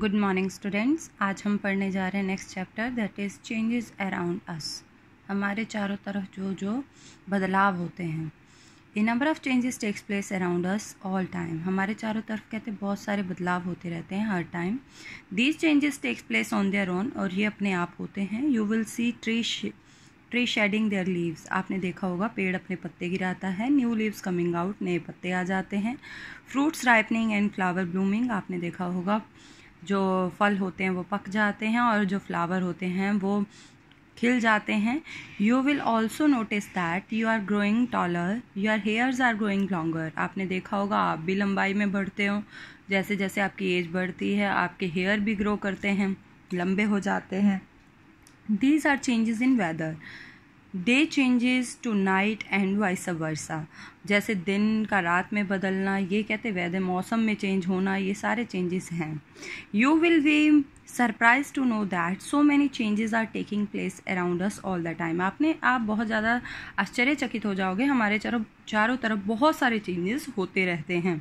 good morning students आज हम पढ़ने जा रहे हैं next chapter that is changes around us हमारे चारों तरफ जो जो बदलाव होते हैं the number of changes takes place around us all time हमारे चारों तरफ कहते हैं बहुत सारे बदलाव होते रहते हैं हर time these changes takes place on their own और ये अपने आप होते हैं you will see tree tree shedding their leaves आपने देखा होगा पेड़ अपने पत्ते गिराता है न्यू लीव्स कमिंग आउट नए पत्ते आ जाते हैं fruits ripening and flower blooming आपने देखा होगा जो फल होते हैं वो पक जाते हैं और जो फ्लावर होते हैं वो खिल जाते हैं you will also notice that you are growing taller your hairs are growing longer आपने देखा होगा आप भी लंबाई में बढ़ते हो जैसे जैसे आपकी एज बढ़ती है आपके हेयर भी ग्रो करते हैं लंबे हो जाते हैं these are changes in weather day changes to night and vice versa जैसे दिन का रात में बदलना ये कहते वेदर मौसम में चेंज होना ये सारे चेंजेस हैं you will be surprise to know that so many changes are taking place around us all the time आपने आप बहुत ज़्यादा आश्चर्यचकित हो जाओगे हमारे चारों चारों तरफ बहुत सारे चेंजेस होते रहते हैं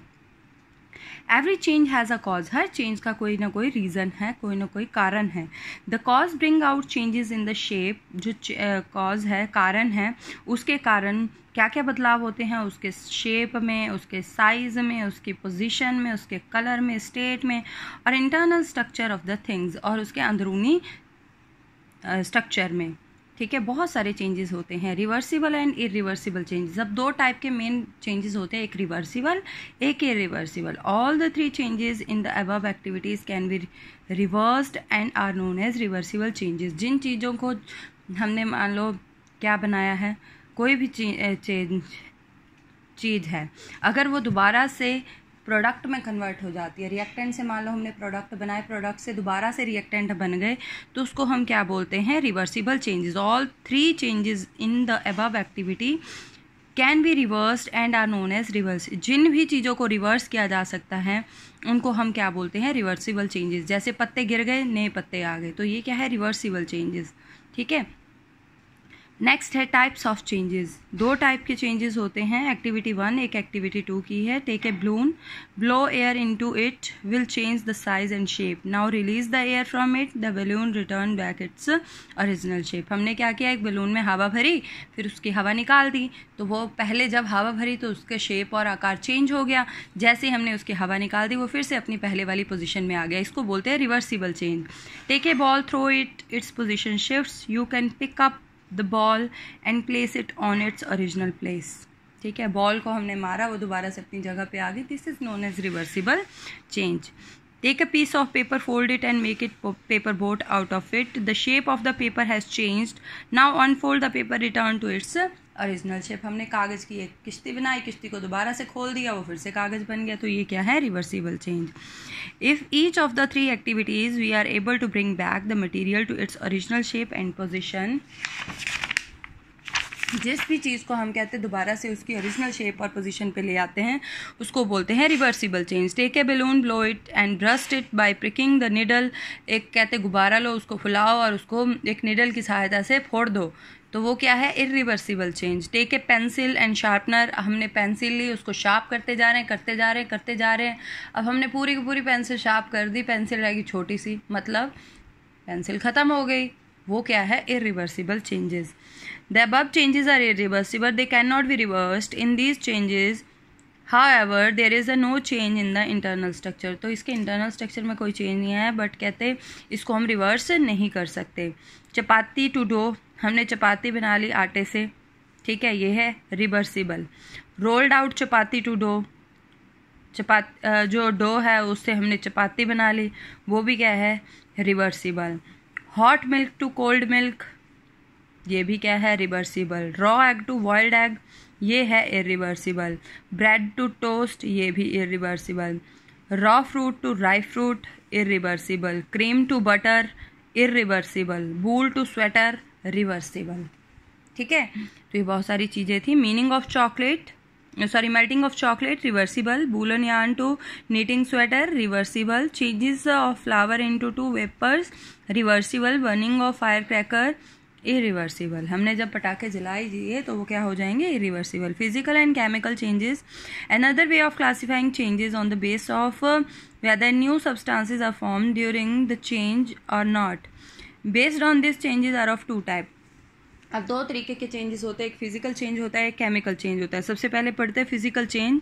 every change has a cause हर चेंज का कोई ना कोई रीज़न है कोई ना कोई कारण है the cause bring out changes in the shape जो कॉज uh, है कारण है उसके कारण क्या क्या बदलाव होते हैं उसके शेप में उसके साइज़ में उसकी पोजिशन में उसके कलर में स्टेट में और internal structure of the things और उसके अंदरूनी स्ट्रक्चर uh, में ठीक है बहुत सारे चेंजेस होते हैं रिवर्सिबल एंड इरिवर्सिबल चेंजेस अब दो टाइप के मेन चेंजेस होते हैं एक रिवर्सिबल एक irreversible all the three changes in the above activities can be reversed and are known as reversible changes जिन चीज़ों को हमने मान लो क्या बनाया है कोई भी चेंज चीज़ है अगर वो दोबारा से प्रोडक्ट में कन्वर्ट हो जाती है रिएक्टेंट से मान लो हमने प्रोडक्ट बनाए प्रोडक्ट से दोबारा से रिएक्टेंट बन गए तो उसको हम क्या बोलते हैं reversible changes all three changes in the above activity can be reversed and are known as reverse जिन भी चीज़ों को रिवर्स किया जा सकता है उनको हम क्या बोलते हैं रिवर्सिबल चेंजेस जैसे पत्ते गिर गए नए पत्ते आ गए तो ये क्या है रिवर्सिबल चेंजेस ठीक है नेक्स्ट है टाइप्स ऑफ चेंजेस दो टाइप के चेंजेस होते हैं एक्टिविटी वन एक एक्टिविटी टू की है take a balloon blow air into it will change the size and shape now release the air from it the balloon return back its original shape हमने क्या किया एक balloon में हवा भरी फिर उसकी हवा निकाल दी तो वो पहले जब हवा भरी तो उसके शेप और आकार चेंज हो गया जैसे हमने उसकी हवा निकाल दी वो फिर से अपनी पहले वाली पोजिशन में आ गया इसको बोलते हैं reversible change take a ball throw it its position shift you can pick up the ball and place it on its original place ठीक है बॉल को हमने मारा वो दोबारा से अपनी जगह पे आ गई this is known as reversible change take a piece of paper fold it and make it paper boat out of it the shape of the paper has changed now unfold the paper return to its original shape हमने कागज़ की एक किश्ती बनाई किश्ती को दोबारा से खोल दिया वो फिर से कागज़ बन गया तो ये क्या है reversible change if each of the three activities we are able to bring back the material to its original shape and position जिस भी चीज़ को हम कहते हैं दोबारा से उसकी ओरिजिनल शेप और पोजीशन पर ले आते हैं उसको बोलते हैं reversible change take a balloon blow it and burst it by pricking the needle एक कहते गुब्बारा लो उसको फुलाओ और उसको एक निडल की सहायता से फोड़ दो तो वो क्या है irreversible change take a pencil and sharpener हमने पेंसिल ली उसको शार्प करते जा रहे हैं करते जा रहे हैं करते जा रहे हैं अब हमने पूरी की पूरी पेंसिल शार्प कर दी पेंसिल रहेगी छोटी सी मतलब पेंसिल ख़त्म हो गई वो क्या है irreversible changes the above changes are irreversible they can not be reversed in these changes however there is a no change in the internal structure तो इसके इंटरनल स्ट्रक्चर में कोई चेंज नहीं है बट कहते इसको हम रिवर्स नहीं कर सकते चपाती टू डो हमने चपाती बना ली आटे से ठीक है ये है reversible rolled out chapati to dough chapati जो डो है उससे हमने चपाती बना ली वो भी क्या है reversible hot milk to cold milk ये भी क्या है reversible raw egg to boiled egg ये है इरिवर्सिबल ब्रेड टू टोस्ट ये भी irreversible raw fruit to dry fruit irreversible cream to butter irreversible wool to sweater reversible ठीक है तो ये बहुत सारी चीज़ें थी मीनिंग of chocolate sorry melting of chocolate reversible woollen yarn to knitting sweater reversible changes of flower into to vapours reversible burning of fire cracker irreversible हमने जब पटाखे जलाए दिए तो वो क्या हो जाएंगे irreversible physical and chemical changes other way of classifying changes on the base of whether new substances are form during the change और not based on this changes are of two type अब दो तरीके के changes होते हैं एक physical change होता है एक केमिकल चेंज होता है सबसे पहले पढ़ते हैं physical change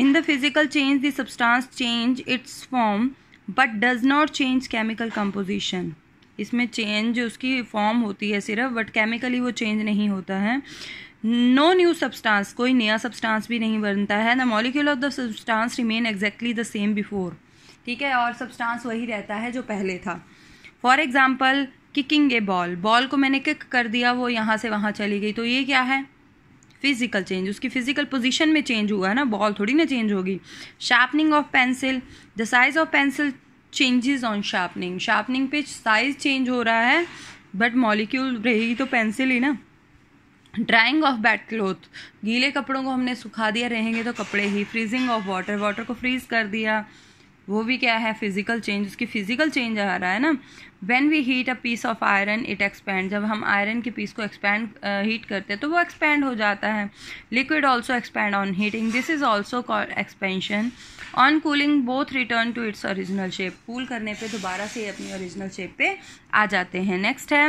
in the physical change the substance change its form but does not change chemical composition इसमें चेंज उसकी फॉर्म होती है सिर्फ बट केमिकली वो चेंज नहीं होता है नो न्यू सब्सटेंस कोई नया सब्सटेंस भी नहीं बनता है the molecule of the substance remain exactly the same before ठीक है और सब्सटेंस वही रहता है जो पहले था for example kicking a ball ball को मैंने किक कर दिया वो यहाँ से वहाँ चली गई तो ये क्या है फिजिकल चेंज उसकी फिजिकल पोजीशन में चेंज हुआ है ना बॉल थोड़ी ना चेंज होगी sharpening of pencil the size of pencil changes on sharpening sharpening पे साइज चेंज हो रहा है बट मॉलिक्यूल रहेगी तो पेंसिल ही ना ड्राइंग ऑफ बैड क्लोथ गीले कपड़ों को हमने सुखा दिया रहेंगे तो कपड़े ही फ्रीजिंग ऑफ वाटर वाटर को फ्रीज कर दिया वो भी क्या है फिजिकल चेंज उसकी फिजिकल चेंज आ रहा है ना when we heat a piece of iron it expand जब हम आयरन के पीस को एक्सपैंड हीट करते हैं तो वो एक्सपैंड हो जाता है liquid also expand on heating this is also called expansion on cooling both return to its original shape cool करने पर दोबारा से अपनी ओरिजिनल शेप पे आ जाते हैं नेक्स्ट है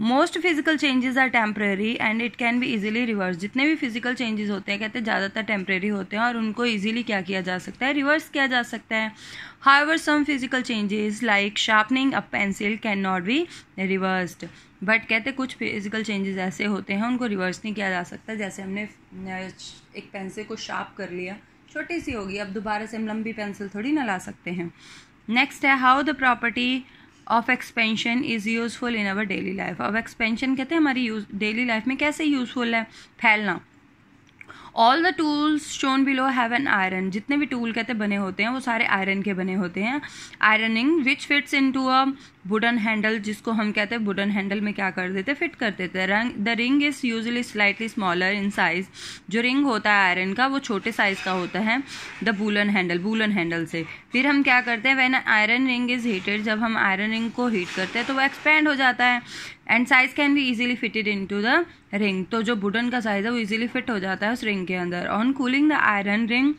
most physical changes are temporary and it can be easily reverse जितने भी फिजिकल चेंजेस होते हैं कहते हैं ज़्यादातर टेम्प्रेरी होते हैं और उनको ईजिली क्या किया जा सकता है रिवर्स किया जा सकता है however some physical changes like sharpening a pencil can not be reversed but कहते कुछ फिजिकल चेंजेस ऐसे होते हैं उनको रिवर्स नहीं किया जा सकता जैसे हमने एक पेंसिल को शार्प कर लिया छोटी सी होगी अब दोबारा से हम लंबी पेंसिल थोड़ी ना ला सकते हैं नेक्स्ट है how the property of expansion is useful in our daily life of expansion कहते हैं हमारी यूज डेली लाइफ में कैसे यूज़फुल है फैलना all the tools shown below have an iron जितने भी टूल कहते बने होते हैं वो सारे आयरन के बने होते हैं ironing which fits into a wooden handle जिसको हम कहते हैं वुडन हैंडल में क्या कर देते फिट कर देते रंग the ring is usually slightly smaller in size जो रिंग होता है आयरन का वो छोटे साइज का होता है द बुलन हैंडल बुलन हैंडल से फिर हम क्या करते हैं when iron ring is heated जब हम आयरन रिंग को हीट करते हैं तो वो एक्सपेंड हो जाता है and size can be easily fitted into the ring तो जो बुटन का साइज़ है वो इजीली फिट हो जाता है उस रिंग के अंदर on cooling the iron ring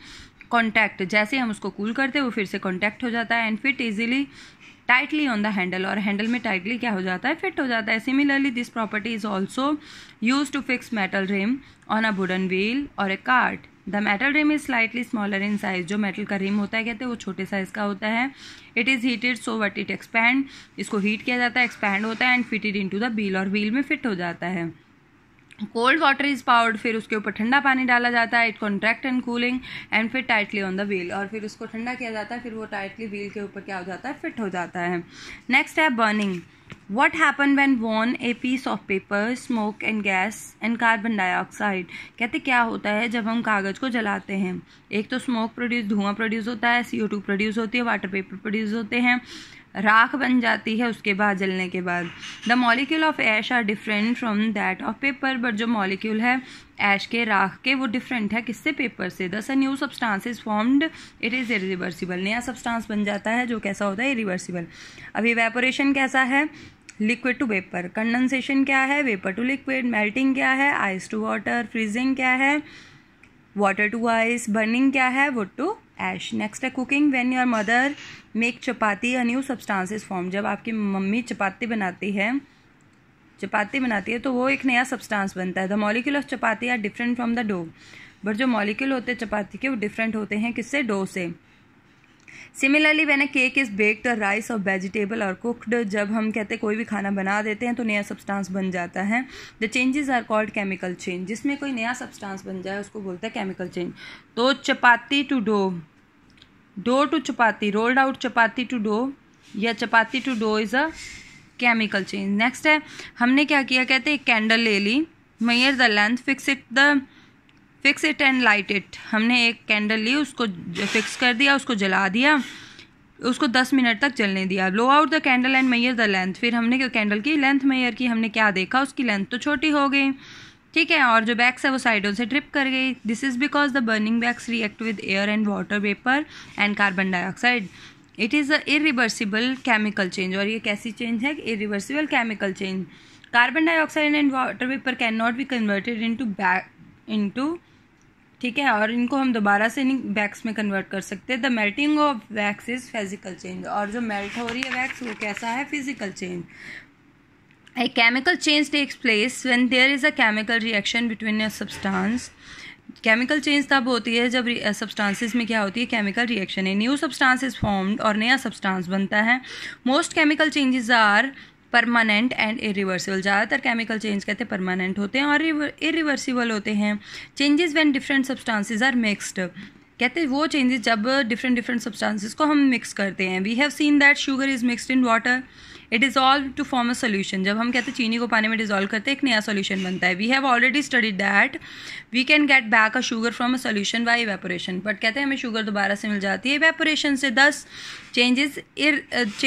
contact जैसे हम उसको कूल करते हैं वो फिर से कॉन्टैक्ट हो जाता है and fit easily tightly on the handle और हैंडल में टाइटली क्या हो जाता है फिट हो जाता है similarly this property is also use to fix metal rim on a wooden wheel और a cart the metal rim is slightly smaller in size जो मेटल का रिम होता है कहते हैं वो छोटे साइज का होता है it is heated so what it expand इसको हीट किया जाता है एक्सपैंड होता है and fitted into the wheel और व्हील में फिट हो जाता है कोल्ड वाटर इज पाउड फिर उसके ऊपर ठंडा पानी डाला जाता है it contract and cooling and फिर टाइटली ऑन द व्हील और फिर उसको ठंडा किया जाता है फिर वो टाइटली व्हील के ऊपर क्या हो जाता है फिट हो जाता है नेक्स्ट है burning what happen when one a piece of paper smoke and gas and carbon dioxide कहते क्या होता है जब हम कागज़ को जलाते हैं एक तो स्मोक प्रोड्यूस धुआं प्रोड्यूस होता है सी ओ टू प्रोड्यूस होती है वाटर पेपर प्रोड्यूस होते हैं राख बन जाती है उसके बाद जलने के बाद the molecule of ash are different from that of paper but जो मॉलिक्यूल है ऐश के राख के वो डिफरेंट है किससे पेपर से thus a new substance is formed it is irreversible नया सब्सटांस बन जाता है जो कैसा होता है इरिवर्सिबल अभी वेपोरेशन कैसा है लिक्विड टू वेपर कंडेंसेशन क्या है वेपर टू लिक्विड मेल्टिंग क्या है आइस टू वाटर फ्रीजिंग क्या है वाटर टू आइस बर्निंग क्या है वुड टू एश नेक्स्ट है cooking when your mother make chapati a new substances form जब आपकी मम्मी चपाती बनाती है चपाती बनाती है तो वो एक नया सब्सटांस बनता है the molecule of chapati are different from the dough but जो मॉलिक्यूल होते हैं चपाती के वो डिफरेंट होते हैं किससे डो से similarly when a cake is baked rice और वेजिटेबल और कुकड जब हम कहते हैं कोई भी खाना बना देते हैं तो नया सब्सटांस बन जाता है the changes are called chemical change जिसमें कोई नया सब्सटांस बन जाए उसको बोलते हैं केमिकल चेंज तो chapati to dough dough to chapati rolled out chapati to dough या chapati to dough is a chemical change next है हमने क्या किया कहते हैं एक कैंडल ले ली measure the length fix it the fix it and light it हमने एक कैंडल ली उसको फिक्स कर दिया उसको जला दिया उसको दस मिनट तक जलने दिया blow out the candle and measure the length फिर हमने कैंडल की लेंथ मैयर की हमने क्या देखा उसकी लेंथ तो छोटी हो गई ठीक है और जो बैक्स है वो साइडों से ट्रिप कर गई this is because the burning wax react with air and water vapour and carbon dioxide it is a irreversible chemical change और ये कैसी चेंज है irreversible chemical change carbon dioxide and water vapour can not be converted into back to ठीक है और इनको हम दोबारा से नहीं वैक्स में कन्वर्ट कर सकते the melting of wax is physical change और जो मेल्ट हो रही है वैक्स वो कैसा है physical change a chemical change takes place when there is a chemical reaction between a substance chemical change तब होती है जब सब्सटेंसेस में क्या होती है केमिकल रिएक्शन है न्यू इज फॉर्म्ड और नया सब्सटेंस बनता है most chemical changes are permanent and irreversible ज़्यादातर केमिकल चेंज कहते हैं परमानेंट होते हैं और इरिवर्सिबल होते हैं changes when different substances are mixed कहते हैं वो चेंजेस जब डिफरेंट डिफरेंट सब्सटेंसेस को हम मिक्स करते हैं we have seen that sugar is mixed in water it dissolve to form a solution जब हम कहते हैं चीनी को पानी में डिजॉल्व करते हैं एक नया सोल्यूशन बनता है we have already studied that we can get back a sugar from a solution by evaporation but कहते हैं हमें शुगर दोबारा से मिल जाती है इवेपोरेशन से दस चेंजेस इर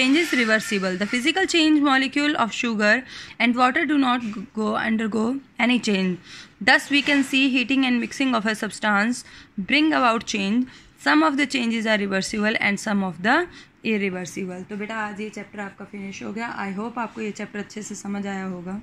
is reversible the physical change molecule of sugar and water do not go undergo any change thus we can see heating and mixing of a substance bring about change some of the changes are reversible and some of the irreversible तो बेटा आज ये chapter आपका finish हो गया I hope आपको ये chapter अच्छे से समझ आया होगा